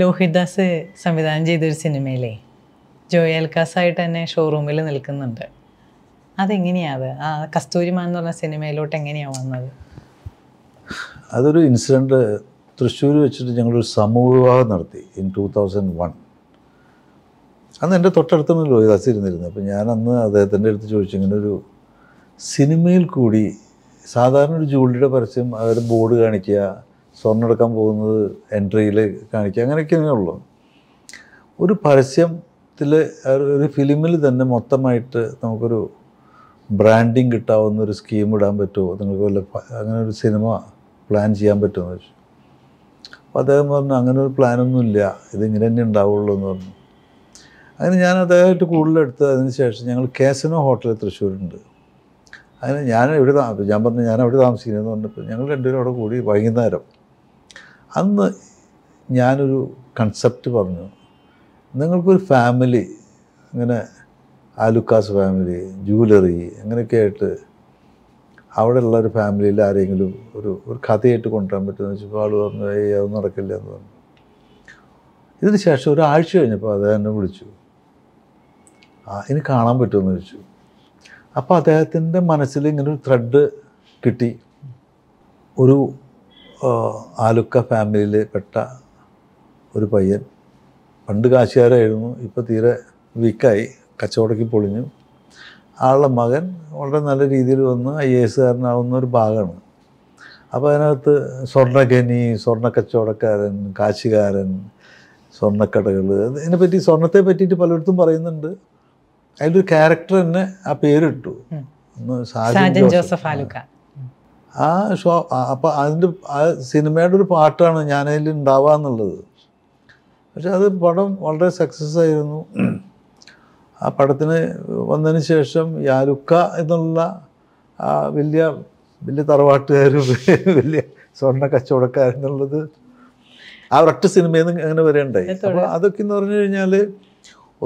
ലോഹിദാസ് സംവിധാനം ചെയ്തൊരു സിനിമയിലേ ജോയ് ആയിട്ട് തന്നെ ഷോറൂമിൽ നിൽക്കുന്നുണ്ട് അതെങ്ങനെയാത് ആ കസ്തൂരിമാൻ എന്ന് പറഞ്ഞ സിനിമയിലോട്ട് എങ്ങനെയാണ് വന്നത് അതൊരു ഇൻസിഡൻറ്റ് തൃശ്ശൂർ വെച്ചിട്ട് ഞങ്ങളൊരു വിവാഹം നടത്തി ഇൻ ടു തൗസൻഡ് വൺ അന്ന് എൻ്റെ തൊട്ടടുത്താണ് ലോഹിദാസ് ഇരുന്നിരുന്നു അപ്പം ഞാൻ അന്ന് അദ്ദേഹത്തിൻ്റെ അടുത്ത് ചോദിച്ചു ഇങ്ങനെ ഒരു സിനിമയിൽ കൂടി സാധാരണ ഒരു ജൂളിയുടെ പരസ്യം അവർ ബോർഡ് കാണിക്കുക സ്വർണ്ണം എടുക്കാൻ പോകുന്നത് എൻട്രിയിൽ കാണിക്കുക അങ്ങനെയൊക്കെയേ ഉള്ളൂ ഒരു പരസ്യത്തിൽ ഒരു ഫിലിമിൽ തന്നെ മൊത്തമായിട്ട് നമുക്കൊരു ബ്രാൻഡിങ് കിട്ടാവുന്ന ഒരു സ്കീം ഇടാൻ പറ്റുമോ നിങ്ങൾക്ക് വല്ല അങ്ങനെ ഒരു സിനിമ പ്ലാൻ ചെയ്യാൻ പറ്റുമെന്ന് വെച്ചു അപ്പോൾ അദ്ദേഹം പറഞ്ഞു അങ്ങനെ ഒരു പ്ലാനൊന്നും ഇല്ല ഇതിങ്ങനെ തന്നെ ഉണ്ടാവുള്ളൂ എന്ന് പറഞ്ഞു അങ്ങനെ ഞാൻ അദ്ദേഹമായിട്ട് കൂടുതലെടുത്ത് അതിന് ശേഷം ഞങ്ങൾ കേസനോ ഹോട്ടൽ തൃശ്ശൂരുണ്ട് അങ്ങനെ ഞാൻ എവിടെ ഞാൻ പറഞ്ഞു ഞാൻ അവിടെ താമസിക്കുന്നതെന്ന് പറഞ്ഞപ്പോൾ ഞങ്ങൾ രണ്ടുപേരും അവിടെ കൂടി വൈകുന്നേരം അന്ന് ഞാനൊരു കൺസെപ്റ്റ് പറഞ്ഞു നിങ്ങൾക്കൊരു ഫാമിലി ഇങ്ങനെ ആലുക്കാസ് ഫാമിലി ജൂവലറി അങ്ങനെയൊക്കെ ആയിട്ട് അവിടെയുള്ള ഒരു ഫാമിലിയിൽ ആരെങ്കിലും ഒരു ഒരു കഥയായിട്ട് കൊണ്ടുവരാൻ പറ്റുമെന്ന് വെച്ചപ്പോൾ ആൾ പറഞ്ഞു ഏയ് അത് നടക്കില്ല എന്ന് പറഞ്ഞു ഇതിന് ശേഷം ഒരാഴ്ച കഴിഞ്ഞപ്പോൾ അദ്ദേഹം എന്നെ വിളിച്ചു ആ ഇനി കാണാൻ പറ്റുമെന്ന് ചോദിച്ചു അപ്പോൾ അദ്ദേഹത്തിൻ്റെ മനസ്സിൽ ഇങ്ങനെ ഒരു ത്രെഡ് കിട്ടി ഒരു ആലുക്ക ഫാമിലിയിൽ പെട്ട ഒരു പയ്യൻ പണ്ട് കാശുകാരായിരുന്നു ഇപ്പോൾ തീരെ വീക്കായി കച്ചവടക്ക് പൊളിഞ്ഞു ആളുടെ മകൻ വളരെ നല്ല രീതിയിൽ വന്ന് ഐ എ കാരനാവുന്ന ഒരു ഭാഗമാണ് അപ്പോൾ അതിനകത്ത് സ്വർണ്ണഖനി സ്വർണ്ണ കച്ചവടക്കാരൻ കാശുകാരൻ സ്വർണ്ണക്കടകൾ അതിനെപ്പറ്റി സ്വർണ്ണത്തെ പറ്റിയിട്ട് പലയിടത്തും പറയുന്നുണ്ട് അതിൻ്റെ ഒരു ക്യാരക്ടർ തന്നെ ആ പേരിട്ടു സാജൻ ജോസഫ് ആലുക്ക ആ ഷോ അപ്പോൾ അതിൻ്റെ ആ സിനിമയുടെ ഒരു പാട്ടാണ് ഞാനതിൽ ഉണ്ടാവാന്നുള്ളത് പക്ഷെ അത് പടം വളരെ സക്സസ് ആയിരുന്നു ആ പടത്തിന് വന്നതിന് ശേഷം യാലുക്ക എന്നുള്ള ആ വലിയ വലിയ തറവാട്ടുകാരും വലിയ സ്വർണ്ണ കച്ചവടക്കാരെന്നുള്ളത് ആ ഒരൊറ്റ സിനിമയിൽ നിന്ന് അങ്ങനെ വരേണ്ടായി അപ്പോൾ അതൊക്കെ എന്ന് പറഞ്ഞു കഴിഞ്ഞാൽ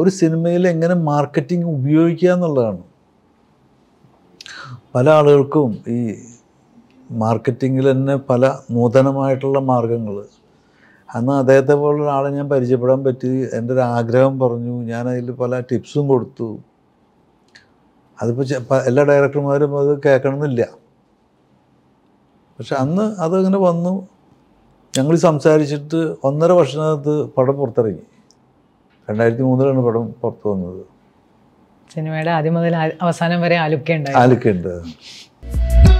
ഒരു സിനിമയിൽ എങ്ങനെ മാർക്കറ്റിംഗ് ഉപയോഗിക്കുക എന്നുള്ളതാണ് പല ആളുകൾക്കും ഈ മാർക്കറ്റിങ്ങിൽ തന്നെ പല നൂതനമായിട്ടുള്ള മാർഗങ്ങൾ അന്ന് അദ്ദേഹത്തെ പോലുള്ള ആളെ ഞാൻ പരിചയപ്പെടാൻ പറ്റി എൻ്റെ ഒരു ആഗ്രഹം പറഞ്ഞു ഞാൻ അതിൽ പല ടിപ്സും കൊടുത്തു അതിപ്പോൾ എല്ലാ ഡയറക്ടർമാരും അത് കേൾക്കണമെന്നില്ല പക്ഷെ അന്ന് അതങ്ങനെ വന്നു ഞങ്ങൾ സംസാരിച്ചിട്ട് ഒന്നര വർഷത്തിനകത്ത് പടം പുറത്തിറങ്ങി രണ്ടായിരത്തി മൂന്നിലാണ് പടം പുറത്തു വന്നത് സിനിമയുടെ ആദ്യം മുതൽ അവസാനം വരെ ആലുക്കുണ്ട് ആലുക്കുണ്ട്